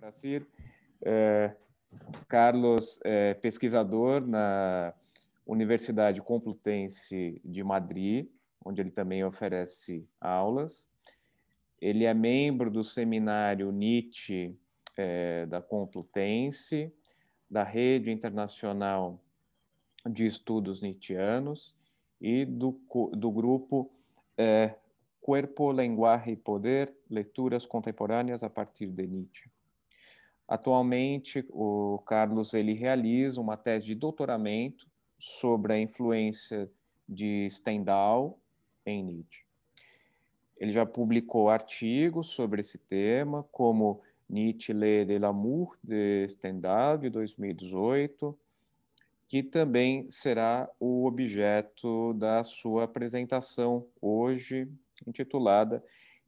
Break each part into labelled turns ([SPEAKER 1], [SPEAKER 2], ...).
[SPEAKER 1] Bracir. É, Carlos é pesquisador na Universidade Complutense de Madrid, onde ele também oferece aulas. Ele é membro do seminário Nietzsche é, da Complutense, da Rede Internacional de Estudos Nietzscheanos e do, do grupo é, Corpo, Linguagem e Poder, Leituras Contemporâneas a partir de Nietzsche. Atualmente, o Carlos ele realiza uma tese de doutoramento sobre a influência de Stendhal em Nietzsche. Ele já publicou artigos sobre esse tema, como Nietzsche lê de l'amour de Stendhal, de 2018, que também será o objeto da sua apresentação hoje, intitulada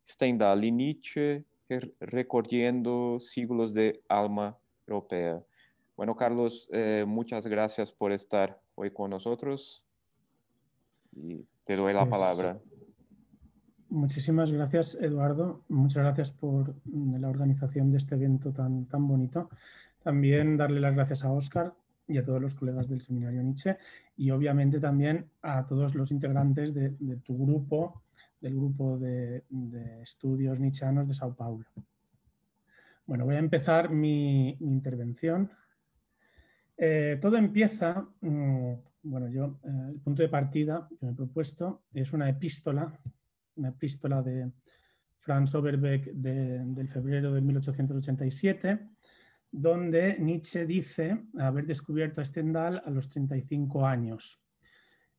[SPEAKER 1] Stendhal e Nietzsche, recorriendo siglos de alma europea. Bueno, Carlos, eh, muchas gracias por estar hoy con nosotros y te doy la pues, palabra.
[SPEAKER 2] Muchísimas gracias, Eduardo. Muchas gracias por mm, la organización de este evento tan, tan bonito. También darle las gracias a Oscar y a todos los colegas del seminario Nietzsche y obviamente también a todos los integrantes de, de tu grupo del grupo de, estudios nichanos de Sao Paulo. Bueno, voy a empezar mi, intervención. Eh, todo empieza, mm, bueno, yo, eh, el punto de partida que me he propuesto es una epístola, una epístola de Franz Oberbeck del febrero de 1887, donde Nietzsche dice haber descubierto a Stendhal a los 35 años.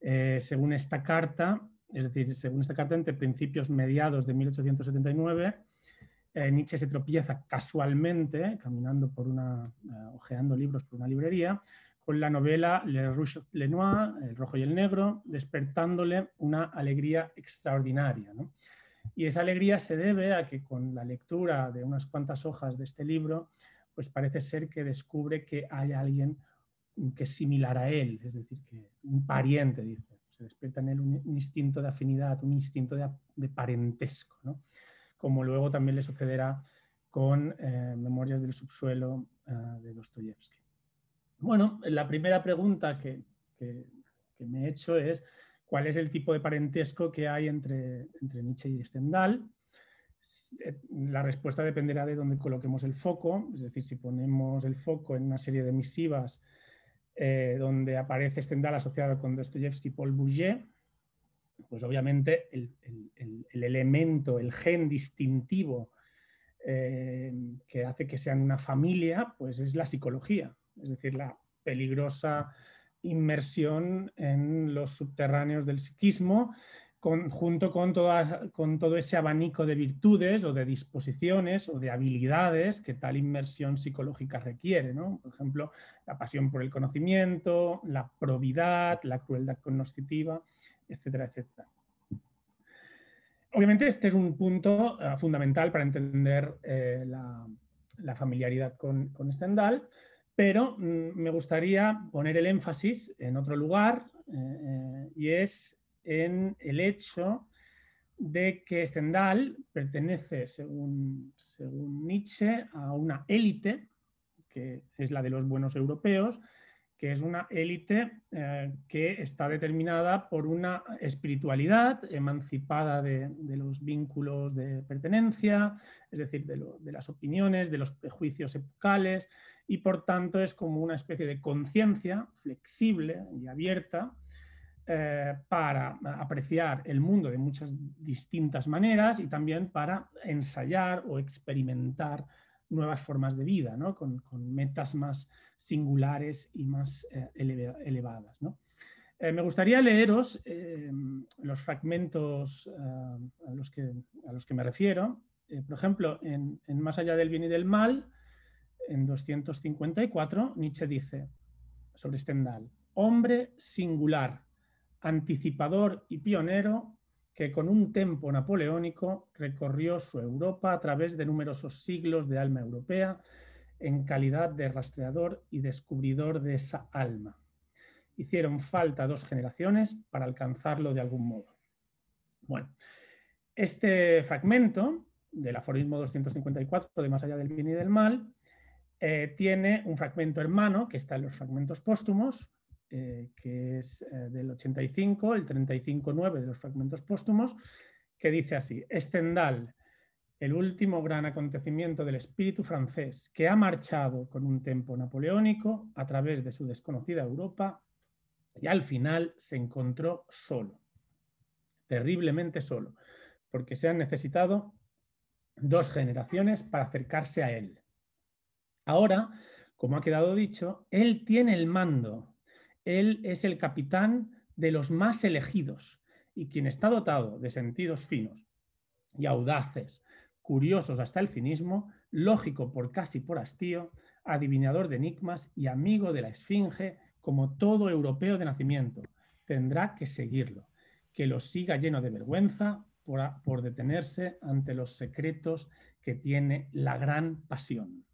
[SPEAKER 2] Eh, según esta carta, es decir, según esta carta, entre principios mediados de 1879, eh, Nietzsche se tropieza casualmente, caminando por una, eh, ojeando libros por una librería, con la novela Le Rouge Le Noir, El Rojo y el Negro, despertándole una alegría extraordinaria. Y esa alegría se debe a que con la lectura de unas cuantas hojas de este libro, pues parece ser que descubre que hay alguien que es similar a él, es decir, que un pariente, dice se despierta en él un, instinto de afinidad, un instinto de, parentesco, como luego también le sucederá con eh, Memorias del Subsuelo eh, de Dostoyevsky. Bueno, la primera pregunta que, me he hecho es cuál es el tipo de parentesco que hay entre, entre Nietzsche y Stendhal. La respuesta dependerá de dónde coloquemos el foco, es decir, si ponemos el foco en una serie de misivas eh, donde aparece Stendhal asociado con Dostoyevsky y Paul Bourget, pues obviamente el, elemento, el gen distintivo eh, que hace que sean una familia, pues es la psicología, es decir, la peligrosa inmersión en los subterráneos del psiquismo junto con, todo ese abanico de virtudes o de disposiciones o de habilidades que tal inmersión psicológica requiere. Por ejemplo, la pasión por el conocimiento, la probidad, la crueldad cognoscitiva, etcétera, etcétera. Obviamente este es un punto eh, fundamental para entender eh, la, familiaridad con, Stendhal, pero mm, me gustaría poner el énfasis en otro lugar eh, y es en el hecho de que Stendhal pertenece, según, Nietzsche, a una élite, que es la de los buenos europeos, que es una élite eh, que está determinada por una espiritualidad emancipada de, los vínculos de pertenencia, es decir, de, de, las opiniones, de los prejuicios epocales, y por tanto es como una especie de conciencia flexible y abierta eh, para apreciar el mundo de muchas distintas maneras y también para ensayar o experimentar nuevas formas de vida, ¿no? con, metas más singulares y más eh, elevadas. Eh, me gustaría leeros los fragmentos a los, que, me refiero. por ejemplo, en, en Más allá del bien y del mal, en 254, Nietzsche dice sobre Stendhal, hombre singular, anticipador y pionero que con un tempo napoleónico recorrió su Europa a través de numerosos siglos de alma europea en calidad de rastreador y descubridor de esa alma. Hicieron falta dos generaciones para alcanzarlo de algún modo. Bueno, este fragmento del aforismo 254 de Más allá del bien y del mal eh, tiene un fragmento hermano que está en los fragmentos póstumos, eh, que es eh, del 85, el 35.9 de los fragmentos póstumos, que dice así, Estendal, el último gran acontecimiento del espíritu francés que ha marchado con un tempo napoleónico a través de su desconocida Europa y al final se encontró solo, terriblemente solo, porque se han necesitado dos generaciones para acercarse a él. Ahora, como ha quedado dicho, él tiene el mando él es el capitán de los más elegidos y quien está dotado de sentidos finos y audaces, curiosos hasta el cinismo, lógico por casi por hastío, adivinador de enigmas y amigo de la Esfinge, como todo europeo de nacimiento, tendrá que seguirlo, que lo siga lleno de vergüenza por, detenerse ante los secretos que tiene la gran pasión.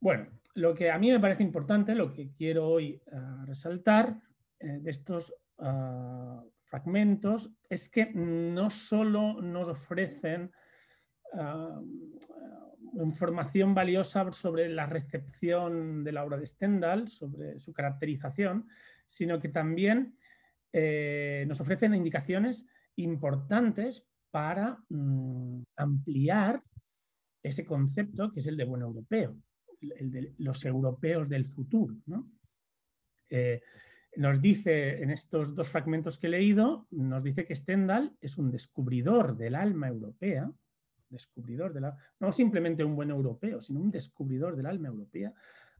[SPEAKER 2] Bueno, lo que a mí me parece importante, lo que quiero hoy eh, resaltar eh, de estos eh, fragmentos, es que no solo nos ofrecen información valiosa sobre la recepción de la obra de Stendhal, sobre su caracterización, sino que también nos ofrecen indicaciones importantes para mm, ampliar ese concepto que es el de buen europeo los europeos del futuro. Eh, nos dice en estos dos fragmentos que he leído, nos dice que Stendhal es un descubridor del alma europea, descubridor de la, no simplemente un buen europeo, sino un descubridor del alma europea,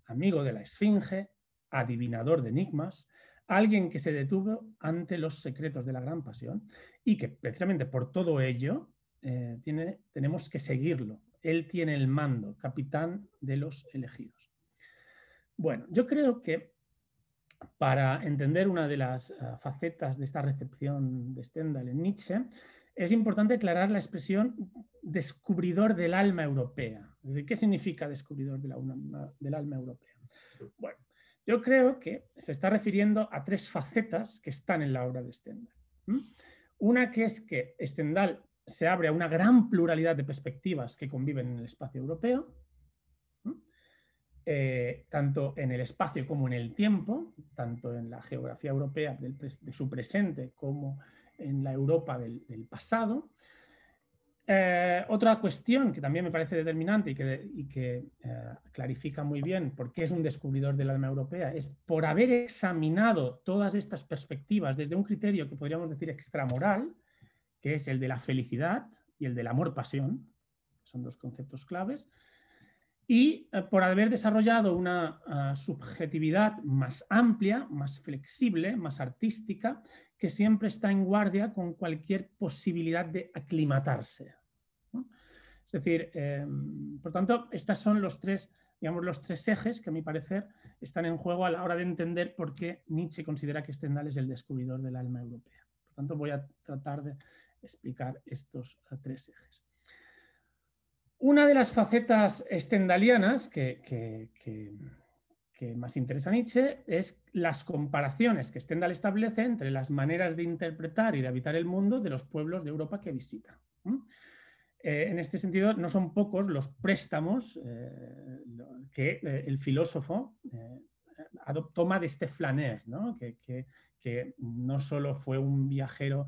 [SPEAKER 2] amigo de la Esfinge, adivinador de enigmas, alguien que se detuvo ante los secretos de la gran pasión y que precisamente por todo ello eh, tiene, tenemos que seguirlo él tiene el mando, capitán de los elegidos. Bueno, yo creo que para entender una de las eh, facetas de esta recepción de Stendhal en Nietzsche, es importante aclarar la expresión descubridor del alma europea. ¿qué significa descubridor de la del alma europea? Bueno, yo creo que se está refiriendo a tres facetas que están en la obra de Stendhal. Una que es que Stendhal se abre a una gran pluralidad de perspectivas que conviven en el espacio europeo, eh, tanto en el espacio como en el tiempo, tanto en la geografía europea de su presente como en la Europa del, pasado. Eh, otra cuestión que también me parece determinante y que, eh, clarifica muy bien por qué es un descubridor del alma europea es por haber examinado todas estas perspectivas desde un criterio que podríamos decir extramoral, que es el de la felicidad y el del amor-pasión, son dos conceptos claves, y eh, por haber desarrollado una eh, subjetividad más amplia, más flexible, más artística, que siempre está en guardia con cualquier posibilidad de aclimatarse. Es decir, em, por tanto, estos son los tres, digamos, los tres ejes que a mi parecer están en juego a la hora de entender por qué Nietzsche considera que Stendhal es el descubridor del alma europea. Por tanto, voy a tratar de explicar estos eh, tres ejes. Una de las facetas estendalianas que, más interesa a Nietzsche es las comparaciones que Stendhal establece entre las maneras de interpretar y de habitar el mundo de los pueblos de Europa que visita. Eh, en este sentido, no son pocos los préstamos eh, que el filósofo adoptó toma de este Flaner, Que, que, no solo fue un viajero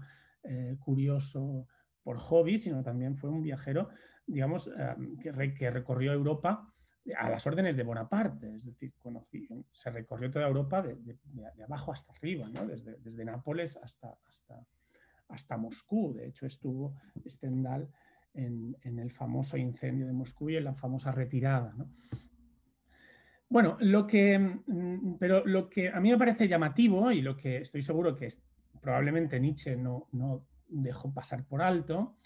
[SPEAKER 2] eh, curioso por hobby, sino también fue un viajero, digamos, em, que, recorrió Europa a las órdenes de Bonaparte, es decir, se recorrió toda Europa de, abajo hasta arriba, desde, Nápoles hasta, hasta, Moscú. De hecho, estuvo Stendhal en, el famoso incendio de Moscú y en la famosa retirada. Bueno, lo que, mm, pero lo que a mí me parece llamativo y lo que estoy seguro que es probablemente Nietzsche no, dejó pasar por alto,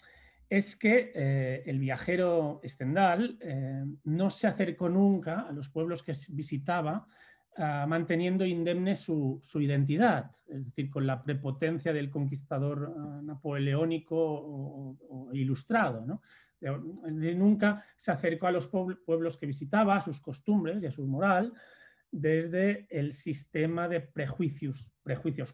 [SPEAKER 2] es que eh, el viajero Stendhal eh, no se acercó nunca a los pueblos que visitaba ah, manteniendo indemne su, identidad, es decir, con la prepotencia del conquistador ah, napoleónico o, ilustrado. nunca se acercó a los pueblos que visitaba, a sus costumbres y a su moral, desde el sistema de prejuicios, prejuicios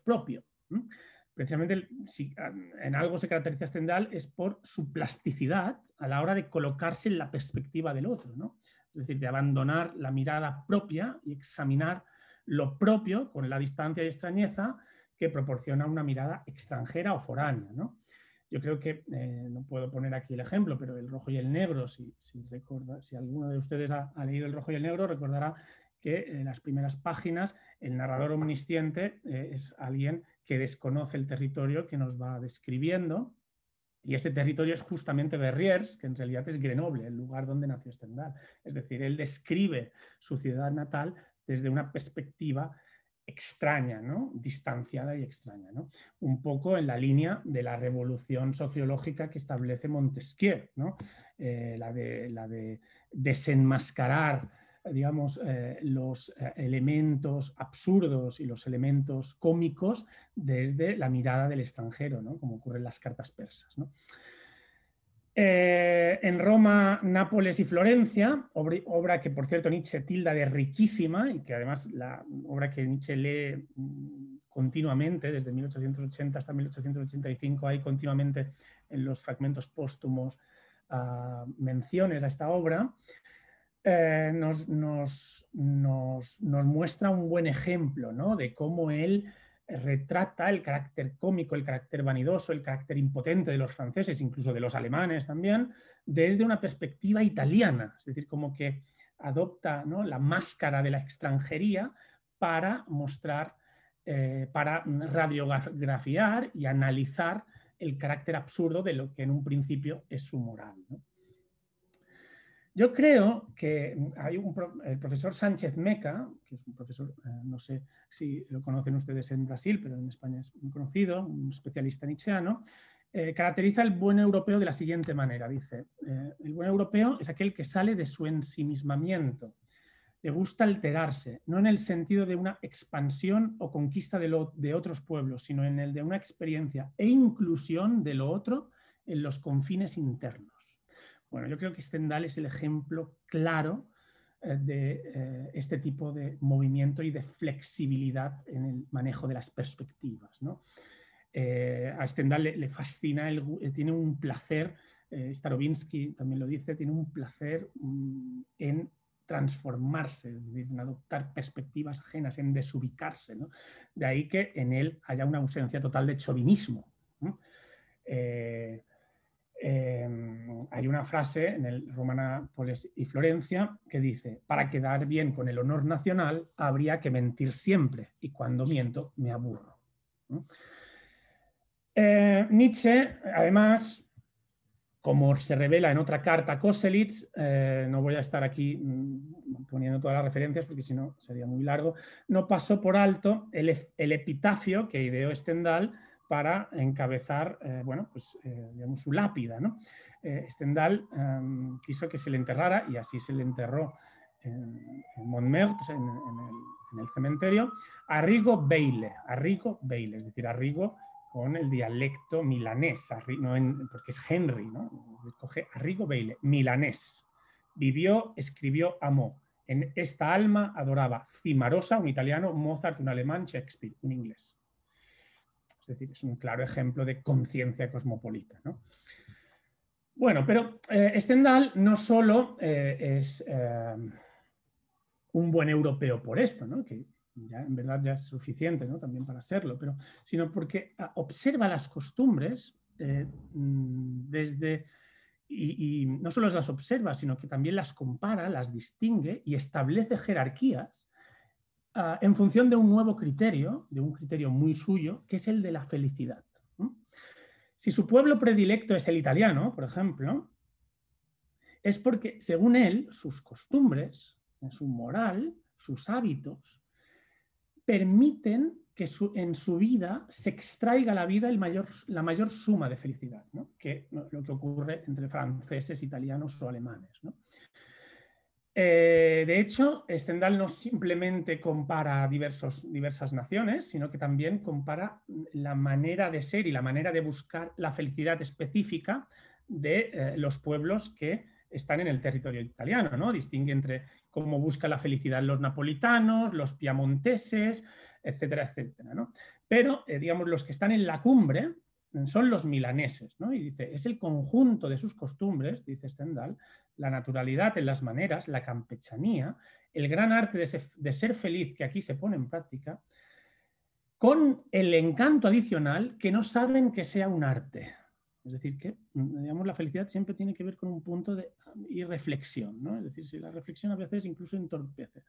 [SPEAKER 2] Precisamente si en algo se caracteriza Stendhal es por su plasticidad a la hora de colocarse en la perspectiva del otro, es decir, de abandonar la mirada propia y examinar lo propio con la distancia y extrañeza que proporciona una mirada extranjera o foránea. Yo creo que, eh, no puedo poner aquí el ejemplo, pero el rojo y el negro, si, alguno de ustedes ha, leído el rojo y el negro, recordará en las primeras páginas el narrador omnisciente eh, es alguien que desconoce el territorio que nos va describiendo. Y ese territorio es justamente Berriers, que en realidad es Grenoble, el lugar donde nació Stendhal. Es decir, él describe su ciudad natal desde una perspectiva extraña, ¿no? distanciada y extraña, ¿no? un poco en la línea de la revolución sociológica que establece Montesquieu, ¿no? Eh, de, la, de, desenmascarar digamos, eh, los eh, elementos absurdos y los elementos cómicos desde la mirada del extranjero, ¿no? como ocurre en las cartas persas. Eh, en Roma, Nápoles y Florencia, obra, que por cierto Nietzsche tilda de riquísima y que además la obra que Nietzsche lee mm, continuamente, desde 1880 hasta 1885, hay continuamente en los fragmentos póstumos ah, menciones a esta obra. Eh, nos, nos, muestra un buen ejemplo ¿no? de cómo él retrata el carácter cómico, el carácter vanidoso, el carácter impotente de los franceses, incluso de los alemanes también, desde una perspectiva italiana, es decir, como que adopta ¿no? la máscara de la extranjería para mostrar, eh, para radiografiar y analizar el carácter absurdo de lo que en un principio es su moral. ¿no? Yo creo que hay un el profesor Sánchez Meca, que es un profesor, eh, no sé si lo conocen ustedes en Brasil, pero en España es muy conocido, un especialista nietzscheano, eh, caracteriza el buen europeo de la siguiente manera. Dice, eh, el buen europeo es aquel que sale de su ensimismamiento, le gusta alterarse, no en el sentido de una expansión o conquista de otros pueblos, sino en el de una experiencia e inclusión de lo otro en los confines internos. Bueno, yo creo que Stendhal es el ejemplo claro eh, de eh, este tipo de movimiento y de flexibilidad en el manejo de las perspectivas. Eh, a Stendhal le, fascina, tiene un placer, Starobinsky también lo dice, tiene un placer mm, en transformarse, es decir, en adoptar perspectivas ajenas, en desubicarse. De ahí que en él haya una ausencia total de chauvinismo. Em, hay una frase en el Romana y Florencia que dice, para quedar bien con el honor nacional habría que mentir siempre y cuando miento me aburro. Eh, Nietzsche, además, como se revela en otra carta a Koselitz, eh, no voy a estar aquí mm, poniendo todas las referencias porque si no sería muy largo, no pasó por alto el, el epitafio que ideó Stendhal para encabezar eh, bueno, pues, eh, su lápida. ¿no? Eh, Stendhal em, quiso que se le enterrara y así se le enterró en, Montmartre, en, el, cementerio, Arrigo Beile, Arrigo es decir, Arrigo con el dialecto milanés, porque es Henry, ¿no? Arrigo Beile, milanés. Vivió, escribió, amó. En esta alma adoraba Cimarosa, un italiano, Mozart, un alemán, Shakespeare, un inglés. Es decir, es un claro ejemplo de conciencia cosmopolita. Bueno, pero eh, Stendhal no solo eh, es eh, un buen europeo por esto, ¿no? que ya, en verdad ya es suficiente ¿no? también para serlo, pero, sino porque ah, observa las costumbres mm, desde... y, no solo las observa, sino que también las compara, las distingue y establece jerarquías Ah, en función de un nuevo criterio, de un criterio muy suyo, que es el de la felicidad. Si su pueblo predilecto es el italiano, por ejemplo, es porque, según él, sus costumbres, su moral, sus hábitos, permiten que en su vida se extraiga la vida mayor, la mayor suma de felicidad, que lo que ocurre entre franceses, italianos o alemanes. Eh, de hecho, Stendhal no simplemente compara diversas naciones, sino que también compara la manera de ser y la manera de buscar la felicidad específica de eh, los pueblos que están en el territorio italiano. ¿no? Distingue entre cómo busca la felicidad los napolitanos, los piamonteses, etcétera, etcétera. Pero, eh, digamos, los que están en la cumbre, son los milaneses, ¿no? Y dice, es el conjunto de sus costumbres, dice Stendhal, la naturalidad en las maneras, la campechanía, el gran arte de, ser feliz que aquí se pone en práctica, con el encanto adicional que no saben que sea un arte. Es decir, que mm, digamos, la felicidad siempre tiene que ver con un punto de irreflexión, ¿no? Es decir, si la reflexión a veces incluso entorpece.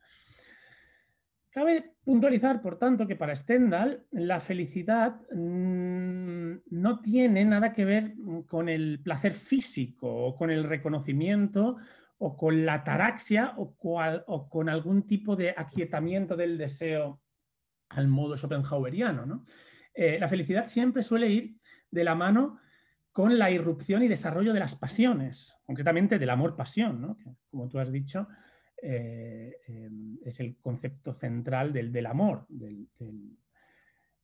[SPEAKER 2] Cabe puntualizar, por tanto, que para Stendhal la felicidad mm, no tiene nada que ver mm, con el placer físico o con el reconocimiento o con la ataraxia o, con algún tipo de aquietamiento del deseo al modo schopenhaueriano. Eh, la felicidad siempre suele ir de la mano con la irrupción y desarrollo de las pasiones, concretamente del amor-pasión, como tú has dicho, eh, em, es el concepto central del, amor.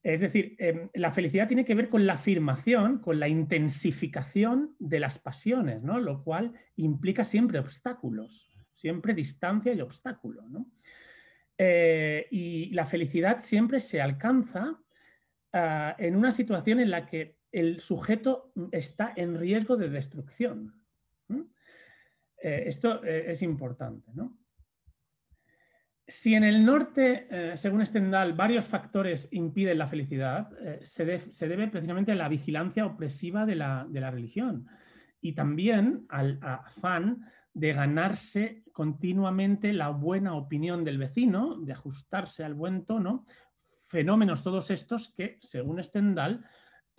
[SPEAKER 2] Es decir, em, la felicidad tiene que ver con la afirmación, con la intensificación de las pasiones, ¿no? lo cual implica siempre obstáculos, siempre distancia y obstáculo. Eh, y la felicidad siempre se alcanza ah, en una situación en la que el sujeto está en riesgo de destrucción. Eh, esto es importante, ¿no? Si en el norte, eh, según Stendhal, varios factores impiden la felicidad, eh, se, debe precisamente a la vigilancia opresiva de la, religión y también al afán de ganarse continuamente la buena opinión del vecino, de ajustarse al buen tono, fenómenos todos estos que, según Stendhal,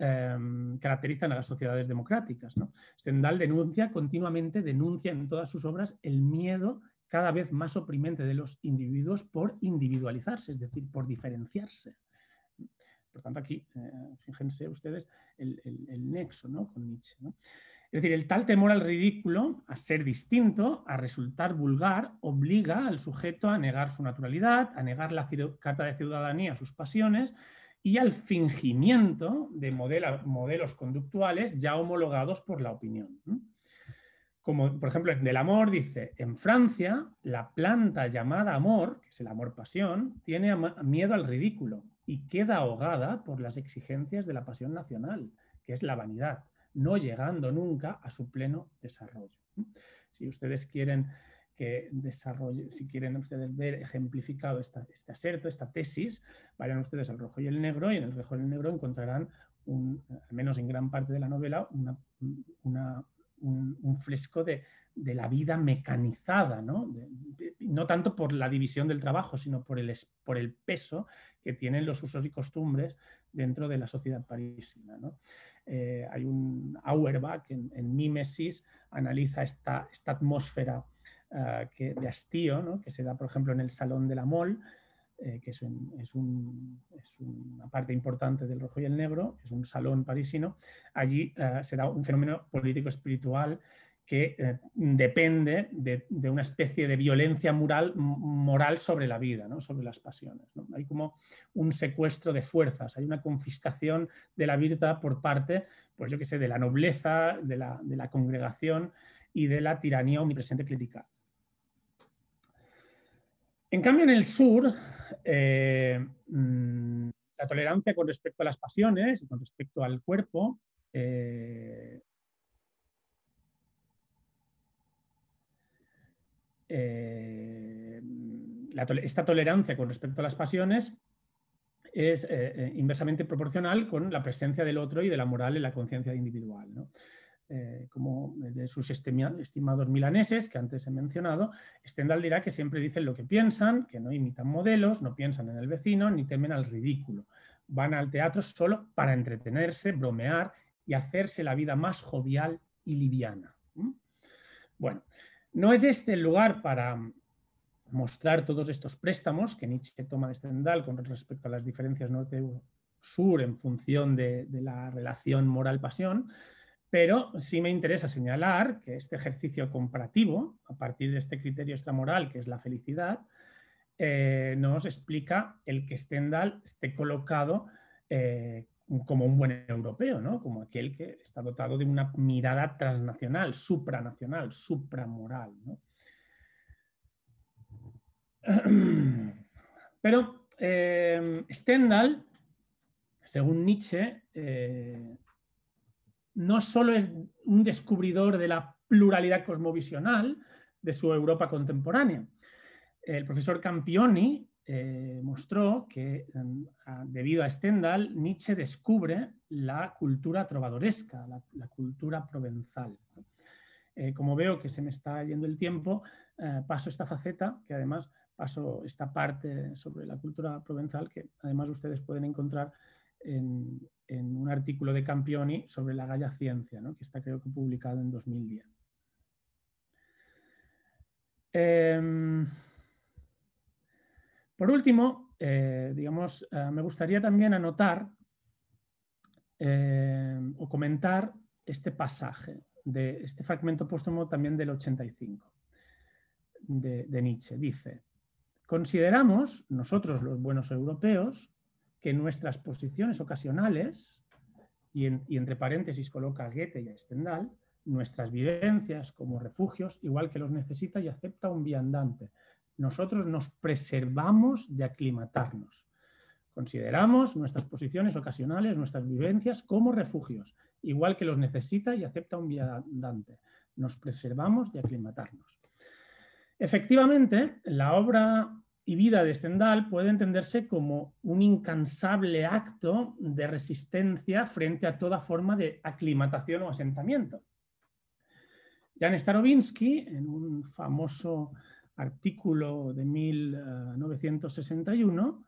[SPEAKER 2] em, caracterizan a las sociedades democráticas. ¿no? Stendhal denuncia continuamente, denuncia en todas sus obras el miedo cada vez más oprimente de los individuos por individualizarse, es decir, por diferenciarse. Por tanto, aquí, eh, fíjense ustedes el, nexo ¿no? con Nietzsche. Es decir, el tal temor al ridículo, a ser distinto, a resultar vulgar, obliga al sujeto a negar su naturalidad, a negar la carta de ciudadanía sus pasiones y al fingimiento de modelos conductuales ya homologados por la opinión como por ejemplo en el amor, dice, en Francia la planta llamada amor, que es el amor-pasión, tiene miedo al ridículo y queda ahogada por las exigencias de la pasión nacional, que es la vanidad, no llegando nunca a su pleno desarrollo. Si ustedes quieren que desarrolle, si quieren ustedes ver ejemplificado esta, este aserto, esta tesis, vayan ustedes al rojo y el negro y en el rojo y el negro encontrarán, al menos en gran parte de la novela, una, una un, fresco de, la vida mecanizada, ¿no? no tanto por la división del trabajo, sino por el, por el peso que tienen los usos y costumbres dentro de la sociedad parisina. Eh, hay un Auerbach en, en Mimesis, analiza esta, esta atmósfera ah, que, de hastío que se da, por ejemplo, en el Salón de la Mol, eh, que es, una parte importante del rojo y el negro, es un salón parisino, allí eh, se da un fenómeno político-espiritual que eh, depende de, una especie de violencia moral, sobre la vida, ¿no? sobre las pasiones. Hay como un secuestro de fuerzas, hay una confiscación de la vida por parte, pues yo sé, de la nobleza, de la, de la congregación y de la tiranía omnipresente clerical. En cambio, en el sur, eh, mm, la tolerancia con respecto a las pasiones y con respecto al cuerpo. Eh, eh, esta tolerancia con respecto a las pasiones es inversamente proporcional con la presencia del otro y de la moral en la conciencia individual. Eh, como de sus estimados milaneses, que antes he mencionado, Stendhal dirá que siempre dicen lo que piensan, que no imitan modelos, no piensan en el vecino, ni temen al ridículo. Van al teatro solo para entretenerse, bromear y hacerse la vida más jovial y liviana. Bueno, no es este el lugar para mostrar todos estos préstamos que Nietzsche toma de Stendhal con respecto a las diferencias norte-sur en función de la relación moral-pasión, pero sí me interesa señalar que este ejercicio comparativo, a partir de este criterio extramoral que es la felicidad, eh, nos explica el que Stendhal esté colocado eh, como un buen europeo, como aquel que está dotado de una mirada transnacional, supranacional, supramoral. Pero eh, Stendhal, según Nietzsche, no solo es un descubridor de la pluralidad cosmovisional de su Europa contemporánea. El profesor Campioni eh, mostró que, em, debido a Stendhal, Nietzsche descubre la cultura trovadoresca, la, cultura provenzal. Eh, como veo que se me está yendo el tiempo, eh, paso esta faceta, que además paso esta parte sobre la cultura provenzal, que además ustedes pueden encontrar en, un artículo de Campioni sobre la Gaia Ciencia, que está creo que publicado en 2010. Em, por último, eh, digamos, eh, me gustaría también anotar eh, o comentar este pasaje, de este fragmento póstumo también del 85 de Nietzsche. Dice, consideramos nosotros los buenos europeos que nuestras posiciones ocasionales, y, entre paréntesis coloca a Goethe y a Stendhal, nuestras vivencias como refugios, igual que los necesita y acepta un viandante. Nosotros nos preservamos de aclimatarnos. Consideramos nuestras posiciones ocasionales, nuestras vivencias como refugios, igual que los necesita y acepta un viandante. Nos preservamos de aclimatarnos. Efectivamente, la obra y vida de Stendhal puede entenderse como un incansable acto de resistencia frente a toda forma de aclimatación o asentamiento. Jan Starobinsky, en un famoso artículo de 1961,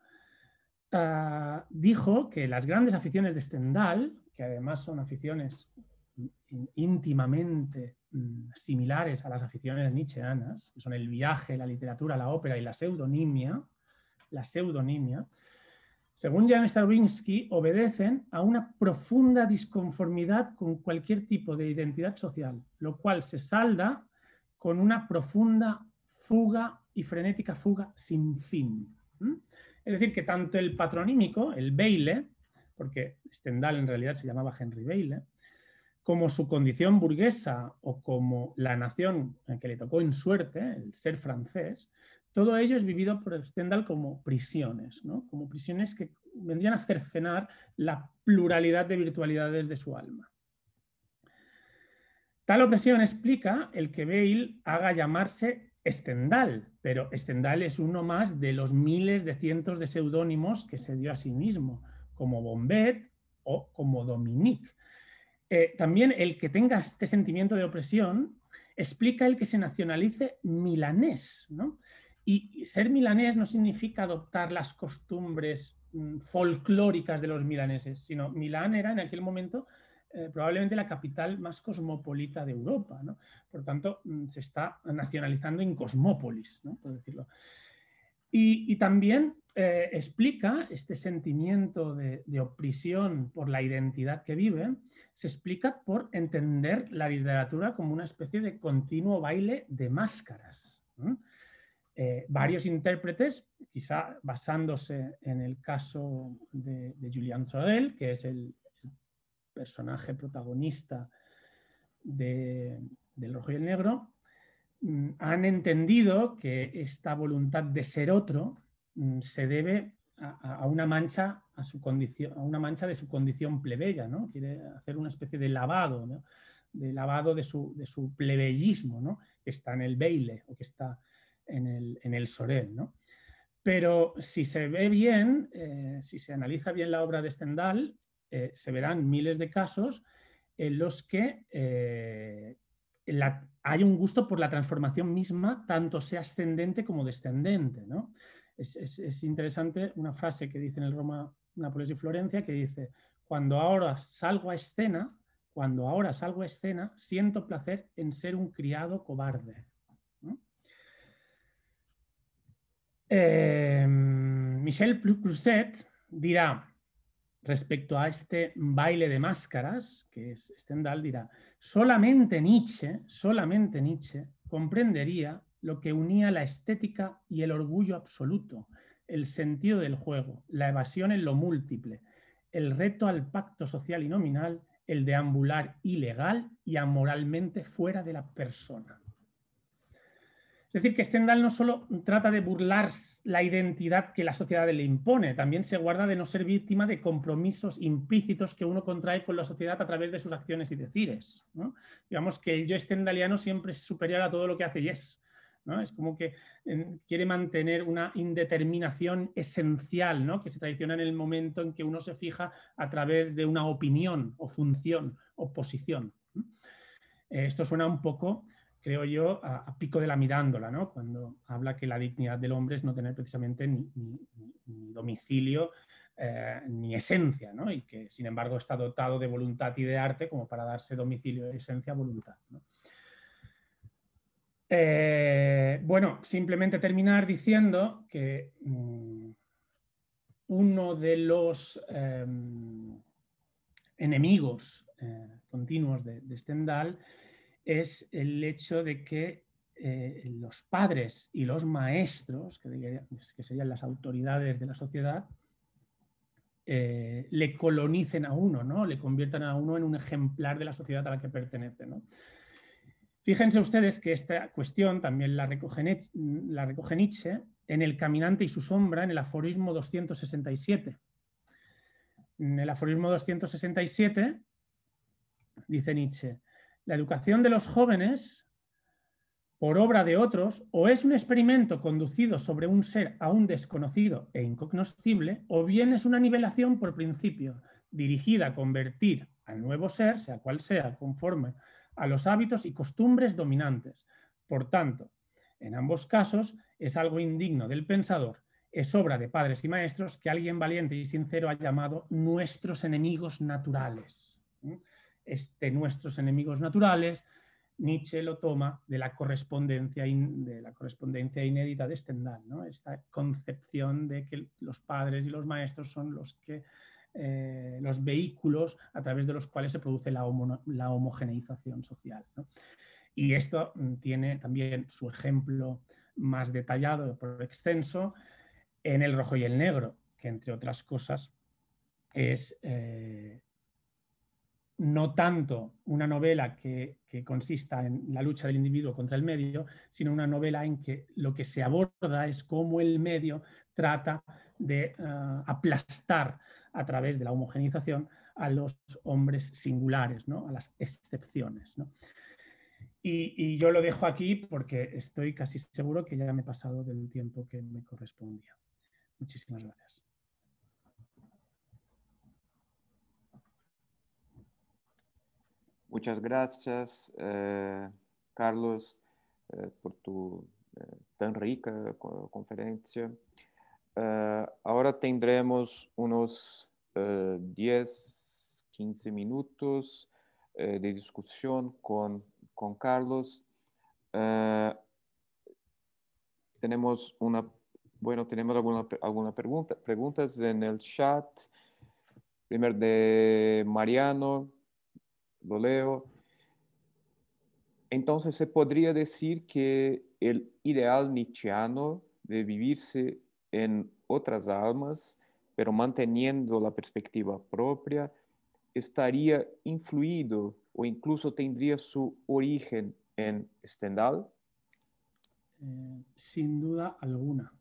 [SPEAKER 2] ah, dijo que las grandes aficiones de Stendhal, que además son aficiones íntimamente mm, similares a las aficiones nietzscheanas, que son el viaje, la literatura, la ópera y la pseudonimia, la pseudonimia, según Jan Stravinsky, obedecen a una profunda disconformidad con cualquier tipo de identidad social, lo cual se salda con una profunda fuga y frenética fuga sin fin. Es decir, que tanto el patronímico, el Baile, porque Stendhal en realidad se llamaba Henry Baile, como su condición burguesa o como la nación que le tocó en suerte, el ser francés, todo ello es vivido por Stendhal como prisiones, como prisiones que vendrían a cercenar la pluralidad de virtualidades de su alma. Tal opresión explica el que Bale haga llamarse Stendhal, pero Stendhal es uno más de los miles de cientos de seudónimos que se dio a sí mismo, como Bombet o como Dominique. Eh, también el que tenga este sentimiento de opresión explica el que se nacionalice milanés. Y ser milanés no significa adoptar las costumbres mm, folclóricas de los milaneses, sino Milán era en aquel momento eh, probablemente la capital más cosmopolita de Europa. Por tanto, mm, se está nacionalizando en cosmópolis, por decirlo. Y, también eh, explica este sentimiento de, opresión por la identidad que vive, se explica por entender la literatura como una especie de continuo baile de máscaras. Eh, varios intérpretes, quizá basándose en el caso de, Julian Sorel, que es el, personaje protagonista de, El Rojo y el Negro, Mm, han entendido que esta voluntad de ser otro mm, se debe a, una mancha a su condición a una mancha de su condición plebeya no quiere hacer una especie de lavado de lavado de su, de plebeyismo que está en el baile o que está en el, en sorel pero si se ve bien eh, si se analiza bien la obra de Stendhal eh, se verán miles de casos en los que eh, hay un gusto por la transformación misma, tanto sea ascendente como descendente. ¿no? Es, interesante una frase que dice en el Roma, Nápoles y Florencia, que dice, cuando ahora salgo a escena, cuando ahora salgo a escena, siento placer en ser un criado cobarde. Em, Michel Cruset dirá, respecto a este baile de máscaras, que es Stendhal dirá, solamente Nietzsche, solamente Nietzsche comprendería lo que unía la estética y el orgullo absoluto, el sentido del juego, la evasión en lo múltiple, el reto al pacto social y nominal, el deambular ilegal y amoralmente fuera de la persona. Es decir, que Stendhal no solo trata de burlar la identidad que la sociedad le impone, también se guarda de no ser víctima de compromisos implícitos que uno contrae con la sociedad a través de sus acciones y decires. Digamos que el yo stendhaliano siempre es superior a todo lo que hace y es. Es como que quiere mantener una indeterminación esencial que se traiciona en el momento en que uno se fija a través de una opinión o función o posición. Eh, esto suena un poco creo yo, a, pico de la mirándola, cuando habla que la dignidad del hombre es no tener precisamente ni, domicilio eh, ni esencia, y que sin embargo está dotado de voluntad y de arte como para darse domicilio, esencia, voluntad. Eh, bueno, simplemente terminar diciendo que mm, uno de los em, enemigos eh, continuos de, de Stendhal es el hecho de que eh, los padres y los maestros, pues, que, serían las autoridades de la sociedad, eh, le colonicen a uno, ¿no? le conviertan a uno en un ejemplar de la sociedad a la que pertenece. Fíjense ustedes que esta cuestión también la recoge, la recoge Nietzsche en El caminante y su sombra, en el aforismo 267. En el aforismo 267 dice Nietzsche, la educación de los jóvenes por obra de otros o es un experimento conducido sobre un ser aún desconocido e incognoscible o bien es una nivelación por principio dirigida a convertir al nuevo ser, sea cual sea, conforme a los hábitos y costumbres dominantes. Por tanto, en ambos casos es algo indigno del pensador, es obra de padres y maestros que alguien valiente y sincero ha llamado nuestros enemigos naturales. Este, nuestros enemigos naturales, Nietzsche lo toma de la correspondencia, de la correspondencia inédita de Stendhal, esta concepción de que los padres y los maestros son los, que, eh, los vehículos a través de los cuales se produce la, homogeneización social. Y esto mm, tiene también su ejemplo más detallado, por extenso, en El Rojo y el Negro, que entre otras cosas es eh, no tanto una novela que, consista en la lucha del individuo contra el medio, sino una novela en que lo que se aborda es cómo el medio trata de eh, aplastar a través de la homogenización a los hombres singulares, ¿no? a las excepciones. y, yo lo dejo aquí porque estoy casi seguro que ya me he pasado del tiempo que me correspondía. Muchísimas gracias.
[SPEAKER 1] Muchas gracias, eh, Carlos, eh, por tu eh, tan rica conferencia. ahora tendremos unos 10, 15 minutos de discusión con, Carlos. tenemos una bueno, tenemos algunas alguna pregunta, preguntas en el chat. Primero de Mariano lo leo. Entonces se podría decir que el ideal nietzscheano de vivirse en otras almas, pero manteniendo la perspectiva propia, estaría influido o incluso tendría su origen en Stendhal?
[SPEAKER 2] Eh, sin duda alguna.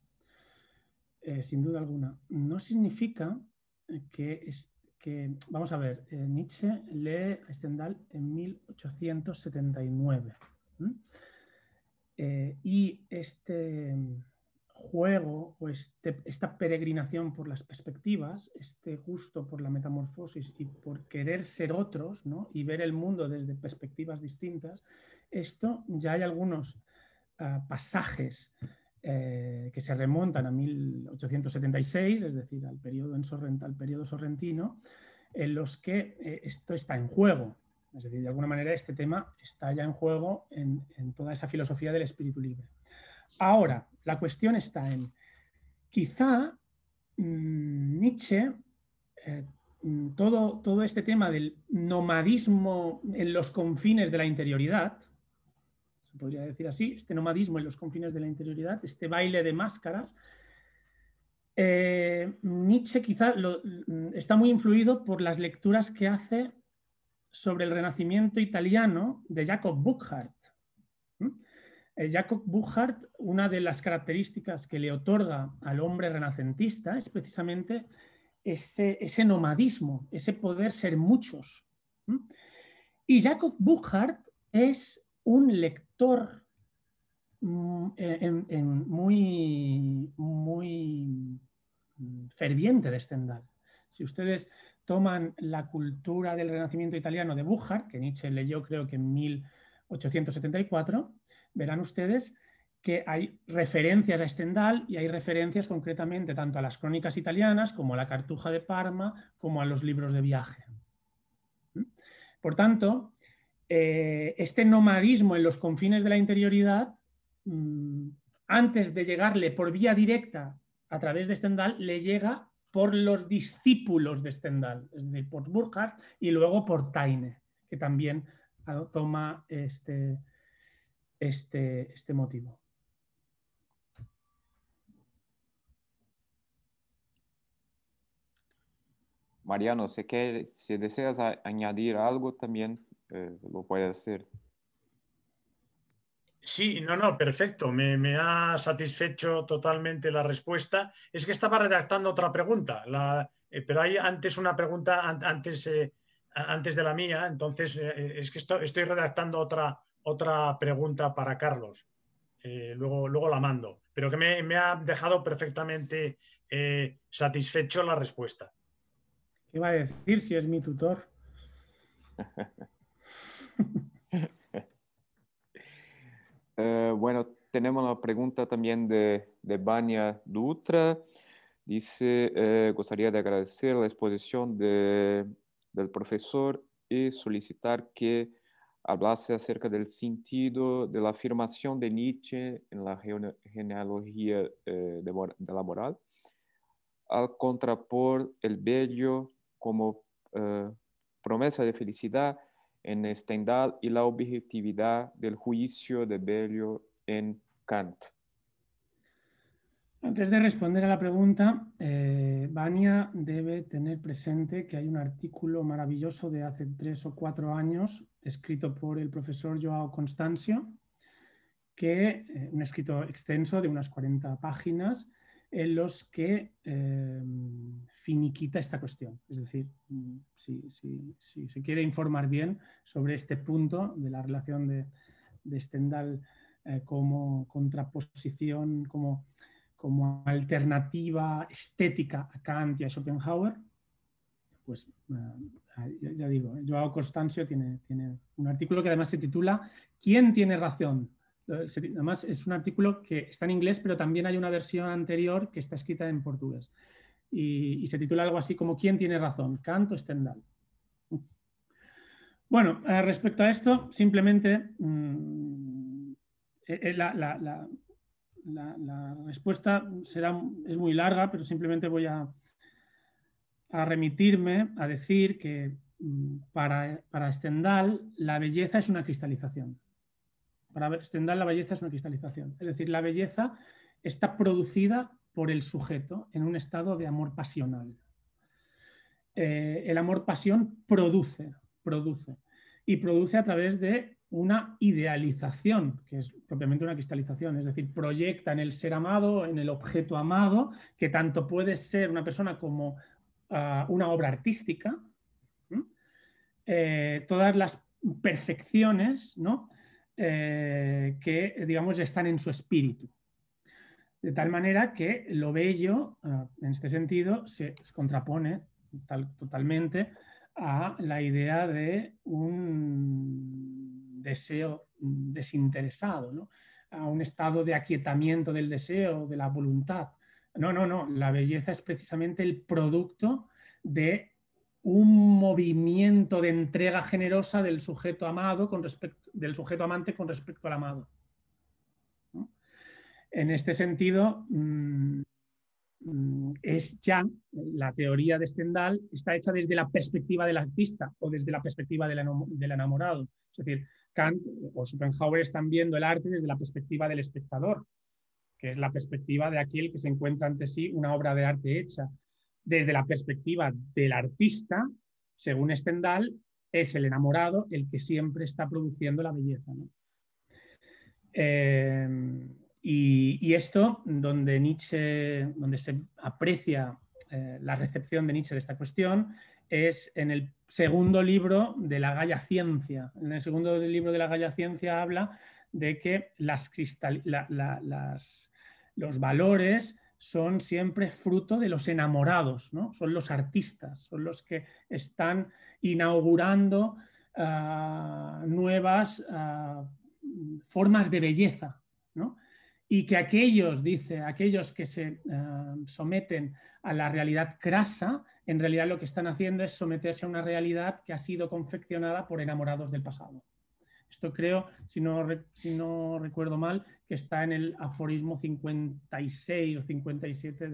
[SPEAKER 2] Eh, sin duda alguna. No significa que vamos a ver, eh, Nietzsche lee a Stendhal en 1879. Eh, y este juego o este, esta peregrinación por las perspectivas, este gusto por la metamorfosis y por querer ser otros ¿no? y ver el mundo desde perspectivas distintas, esto ya hay algunos ah, pasajes eh, que se remontan a 1876, es decir, al periodo, sorrentino, en los que eh, esto está en juego. Es decir, de alguna manera este tema está ya en juego en, toda esa filosofía del espíritu libre. Ahora, la cuestión está en, quizá mm, Nietzsche eh, mm, todo, todo, este tema del nomadismo en los confines de la interioridad, se podría decir así, este nomadismo en los confines de la interioridad, este baile de máscaras. Eh, Nietzsche quizá lo, está muy influido por las lecturas que hace sobre el renacimiento italiano de Jacob Burckhardt eh, Jacob Burckhardt una de las características que le otorga al hombre renacentista es precisamente ese, ese nomadismo, ese poder ser muchos. Y Jacob Burckhardt es un lector mm, muy, muy mm, ferviente de Stendhal. Si ustedes toman la cultura del Renacimiento italiano de Bújar, que Nietzsche leyó creo que en 1874, verán ustedes que hay referencias a Stendhal y hay referencias concretamente tanto a las crónicas italianas como a la Cartuja de Parma, como a los libros de viaje. ¿Mm? Por tanto, eh, este nomadismo en los confines de la interioridad, mm, antes de llegarle por vía directa a través de Stendhal, le llega por los discípulos de Stendhal, es decir, por Burkhardt y luego por Taine, que también ah, toma este, este, este motivo.
[SPEAKER 1] Mariano, sé que si deseas añadir algo también eh, lo puede hacer.
[SPEAKER 3] Sí, no, no, perfecto. Me, ha satisfecho totalmente la respuesta. Es que estaba redactando otra pregunta, la, eh, pero hay antes una pregunta antes, eh, antes de la mía, entonces es que estoy redactando otra, otra pregunta para Carlos. luego, luego la mando, pero que me, me ha dejado perfectamente satisfecho la respuesta.
[SPEAKER 2] ¿Qué va a decir si es mi tutor?
[SPEAKER 1] Eh, bueno, tenemos la pregunta también de, Bania Dutra. Dice, eh, gustaría de agradecer la exposición del profesor y solicitar que hablase acerca del sentido de la afirmación de Nietzsche en la genealogía eh, de, la moral, al contrapor el bello como eh, promesa de felicidad en Stendhal y la objetividad del juicio de Bello en Kant.
[SPEAKER 2] Antes de responder a la pregunta, eh, Vania debe tener presente que hay un artículo maravilloso de hace tres o cuatro años, escrito por el profesor Joao Constancio, que, eh, un escrito extenso de unas 40 páginas, en los que em, finiquita esta cuestión. Es decir, mm, si, se quiere informar bien sobre este punto de la relación de, Stendhal eh, como contraposición, como, alternativa estética a Kant y a Schopenhauer, pues eh, ya digo, eh, Joao Constancio tiene, tiene un artículo que además se titula ¿Quién tiene razón? además es un artículo que está en inglés, pero también hay una versión anterior que está escrita en portugués. Y, se titula algo así como ¿Quién tiene razón? Canto o Stendhal? Bueno, eh, respecto a esto, simplemente mm, eh, eh, la, respuesta será, es muy larga, pero simplemente voy a, a remitirme a decir que mm, para, para Stendhal la belleza es una cristalización. Para Stendhal, la belleza es una cristalización. Es decir, la belleza está producida por el sujeto en un estado de amor pasional. Eh, el amor-pasión produce, produce. Y produce a través de una idealización, que es propiamente una cristalización, es decir, proyecta en el ser amado, en el objeto amado, que tanto puede ser una persona como ah, una obra artística, eh, todas las perfecciones, ¿no? Eh, que, digamos, están en su espíritu. De tal manera que lo bello, eh, en este sentido, se contrapone totalmente a la idea de un deseo desinteresado, ¿no? a un estado de aquietamiento del deseo, de la voluntad. No, no, no, la belleza es precisamente el producto de un movimiento de entrega generosa del sujeto amado con respecto, del sujeto amante con respecto al amado. En este sentido, mm, mm, es ya la teoría de Stendhal está hecha desde la perspectiva del artista o desde la perspectiva del enamorado. Es decir, Kant o Schopenhauer están viendo el arte desde la perspectiva del espectador, que es la perspectiva de aquel que se encuentra ante sí una obra de arte hecha desde la perspectiva del artista, según Stendhal, es el enamorado el que siempre está produciendo la belleza. Eh, y, esto, donde Nietzsche, donde se aprecia eh, la recepción de Nietzsche de esta cuestión, es en el segundo libro de la Galla Ciencia. En el segundo libro de la Galla Ciencia habla de que las, cristal, las los valores son siempre fruto de los enamorados, ¿no? son los artistas, son los que están inaugurando ah, nuevas ah, formas de belleza. Y que aquellos, dice, aquellos que se ah, someten a la realidad crasa, en realidad lo que están haciendo es someterse a una realidad que ha sido confeccionada por enamorados del pasado. Esto creo, si no, si no recuerdo mal, que está en el aforismo 56 o 57